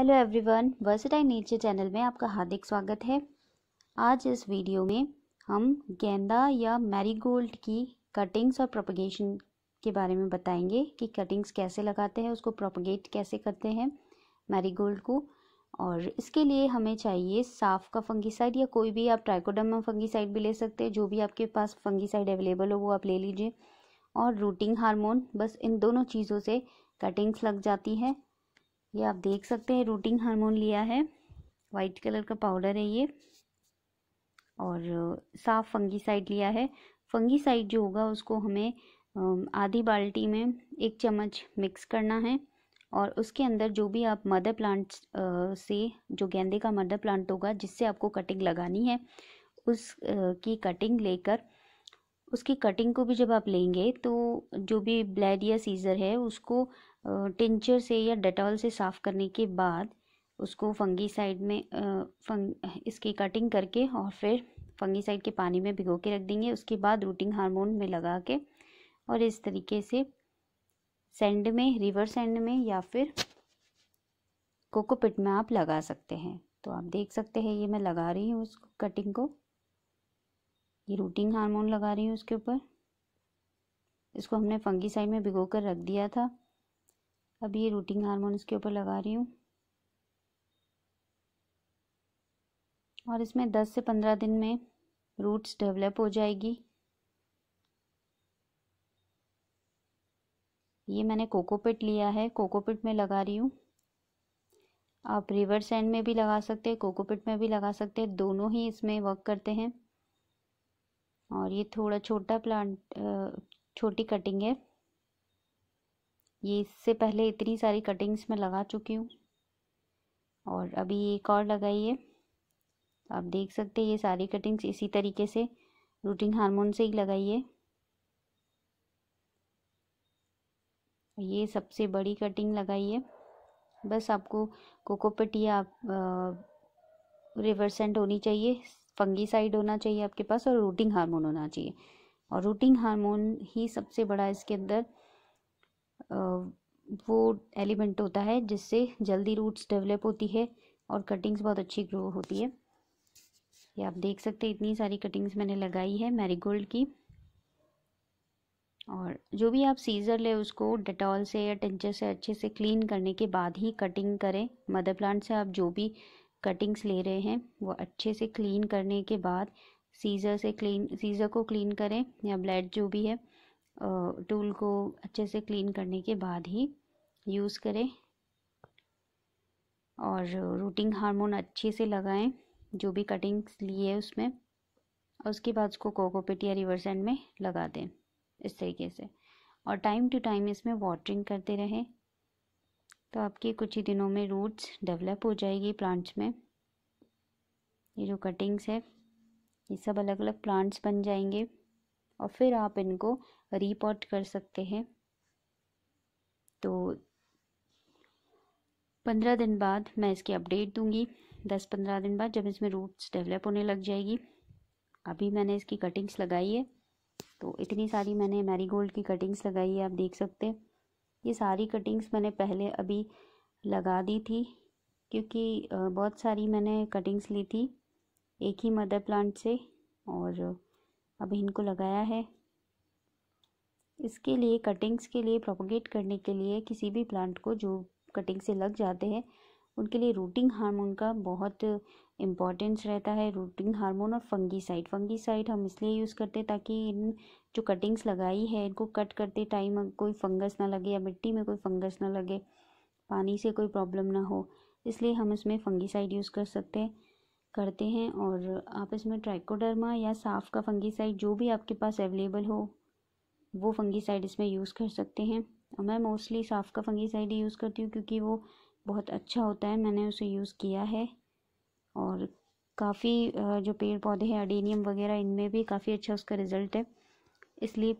hello everyone versatile nature channel में आपका हार्दिक स्वागत है आज इस वीडियो में हम गेंदा या मैरीगोल्ड की कटिंग्स और प्रोपगेशन के बारे में बताएंगे कि कटिंग्स कैसे लगाते हैं उसको प्रोपगेट कैसे करते हैं मैरीगोल्ड को और इसके लिए हमें चाहिए साफ का फंगीसाइड या कोई भी आप ट्राइकोडम फंगीसाइड भी ले सकते हैं जो भी आपके पास फंगीसाइड अवेलेबल हो वो आप ले लीजिए और रूटिंग हारमोन बस इन दोनों चीज़ों से कटिंग्स लग जाती हैं ये आप देख सकते हैं रूटिंग हार्मोन लिया है वाइट कलर का पाउडर है ये और साफ फंगीसाइड लिया है फंगीसाइड जो होगा उसको हमें आधी बाल्टी में एक चम्मच मिक्स करना है और उसके अंदर जो भी आप मदर प्लांट से जो गेंदे का मदर प्लांट होगा जिससे आपको कटिंग लगानी है उस की कटिंग लेकर उसकी कटिंग को भी जब आप लेंगे तो जो भी ब्लड या सीज़र है उसको टिंचर से या डेटॉल से साफ़ करने के बाद उसको फंगी साइड में फंग इसकी कटिंग करके और फिर फंगी साइड के पानी में भिगो के रख देंगे उसके बाद रूटिंग हार्मोन में लगा के और इस तरीके से सेंड में रिवर सेंड में या फिर कोकोपिट में आप लगा सकते हैं तो आप देख सकते हैं ये मैं लगा रही हूँ उस कटिंग को ये रूटिंग हार्मोन लगा रही हूँ उसके ऊपर इसको हमने फंगी साइड में भिगो कर रख दिया था अब ये रूटिंग हार्मोन इसके ऊपर लगा रही हूँ और इसमें दस से पंद्रह दिन में रूट्स डेवलप हो जाएगी ये मैंने कोकोपिट लिया है कोकोपिट में लगा रही हूँ आप रिवर सैंड में भी लगा सकते हैं कोकोपिट में भी लगा सकते हैं दोनों ही इसमें वर्क करते हैं और ये थोड़ा छोटा प्लांट छोटी कटिंग है ये इससे पहले इतनी सारी कटिंग्स मैं लगा चुकी हूँ और अभी एक और लगाई है आप देख सकते हैं ये सारी कटिंग्स इसी तरीके से रूटिंग हार्मोन से ही लगाई है ये सबसे बड़ी कटिंग लगाई है बस आपको कोकोपट या आप, रिवर्सेंट होनी चाहिए फंगीसाइड होना चाहिए आपके पास और रूटिंग हार्मोन होना चाहिए और रूटिंग हार्मोन ही सबसे बड़ा इसके अंदर वो एलिमेंट होता है जिससे जल्दी रूट्स डेवलप होती है और कटिंग्स बहुत अच्छी ग्रो होती है ये आप देख सकते हैं इतनी सारी कटिंग्स मैंने लगाई है मैरीगोल्ड की और जो भी आप सीज़र ले उसको डेटॉल से या टेंचर से अच्छे से क्लीन करने के बाद ही कटिंग करें मदर प्लांट से आप जो भी कटिंग्स ले रहे हैं वो अच्छे से क्लीन करने के बाद सीज़र से क्लीन सीज़र को क्लीन करें या ब्लेड जो भी है टूल को अच्छे से क्लीन करने के बाद ही यूज़ करें और रूटिंग हार्मोन अच्छे से लगाएं जो भी कटिंग्स लिए उसमें और उसके बाद उसको कोकोपिट या रिवर्स एंड में लगा दें इस तरीके से और टाइम टू टाइम इसमें वाटरिंग करते रहें तो आपके कुछ ही दिनों में रूट्स डेवलप हो जाएगी प्लांट्स में ये जो कटिंग्स है ये सब अलग अलग प्लांट्स बन जाएंगे और फिर आप इनको रिपोर्ट कर सकते हैं तो पंद्रह दिन बाद मैं इसकी अपडेट दूंगी दस पंद्रह दिन बाद जब इसमें रूट्स डेवलप होने लग जाएगी अभी मैंने इसकी कटिंग्स लगाई है तो इतनी सारी मैंने मैरीगोल्ड की कटिंग्स लगाई है आप देख सकते हैं ये सारी कटिंग्स मैंने पहले अभी लगा दी थी क्योंकि बहुत सारी मैंने कटिंग्स ली थी एक ही मदर प्लांट से और अब इनको लगाया है इसके लिए कटिंग्स के लिए प्रोपोगेट करने के लिए किसी भी प्लांट को जो कटिंग से लग जाते हैं उनके लिए रूटिंग हार्मोन का बहुत इम्पॉर्टेंस रहता है रूटिंग हार्मोन और फंगीसाइड फंगीसाइड हम इसलिए यूज़ करते हैं ताकि इन जो कटिंग्स लगाई है इनको कट करते टाइम कोई फंगस ना लगे या मिट्टी में कोई फंगस ना लगे पानी से कोई प्रॉब्लम ना हो इसलिए हम इसमें फंगीसाइड यूज़ कर सकते हैं करते हैं और आप इसमें ट्राइकोडर्मा या साफ का फंगीसाइड जो भी आपके पास अवेलेबल हो वो फंगीसाइड इसमें यूज़ कर सकते हैं और मैं मोस्टली साफ का फंगीसाइड ही यूज़ करती हूँ क्योंकि वो बहुत अच्छा होता है मैंने उसे यूज़ किया है और काफ़ी जो पेड़ पौधे हैं अडीनियम वगैरह इनमें भी काफ़ी अच्छा उसका रिज़ल्ट है इसलिए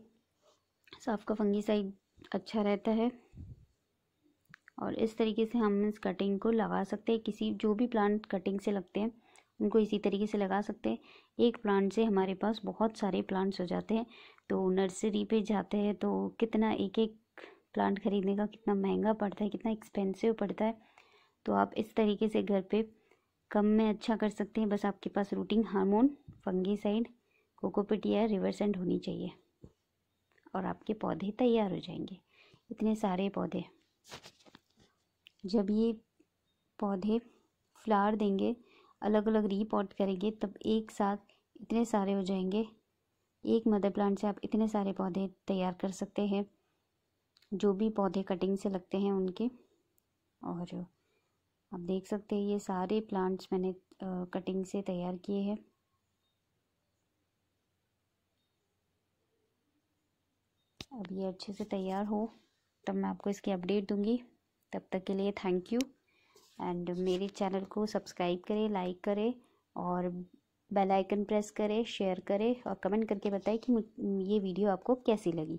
साफ का फंगीसाइड अच्छा रहता है और इस तरीके से हम इस कटिंग को लगा सकते हैं किसी जो भी प्लांट कटिंग से लगते हैं उनको इसी तरीके से लगा सकते हैं एक प्लांट से हमारे पास बहुत सारे प्लांट्स हो जाते हैं तो नर्सरी पे जाते हैं तो कितना एक एक प्लांट ख़रीदने का कितना महंगा पड़ता है कितना एक्सपेंसिव पड़ता है तो आप इस तरीके से घर पे कम में अच्छा कर सकते हैं बस आपके पास रूटिंग हार्मोन फंगीसाइड कोकोपिटिया रिवर्सेंट होनी चाहिए और आपके पौधे तैयार हो जाएंगे इतने सारे पौधे जब ये पौधे फ्लावर देंगे अलग अलग रीपॉट करेंगे तब एक साथ इतने सारे हो जाएंगे एक मदर प्लांट से आप इतने सारे पौधे तैयार कर सकते हैं जो भी पौधे कटिंग से लगते हैं उनके और आप देख सकते हैं ये सारे प्लांट्स मैंने कटिंग से तैयार किए हैं अब ये अच्छे से तैयार हो तब मैं आपको इसकी अपडेट दूंगी तब तक के लिए थैंक यू एंड मेरे चैनल को सब्सक्राइब करें लाइक करें और बेल आइकन प्रेस करें शेयर करें और कमेंट करके बताएं कि ये वीडियो आपको कैसी लगी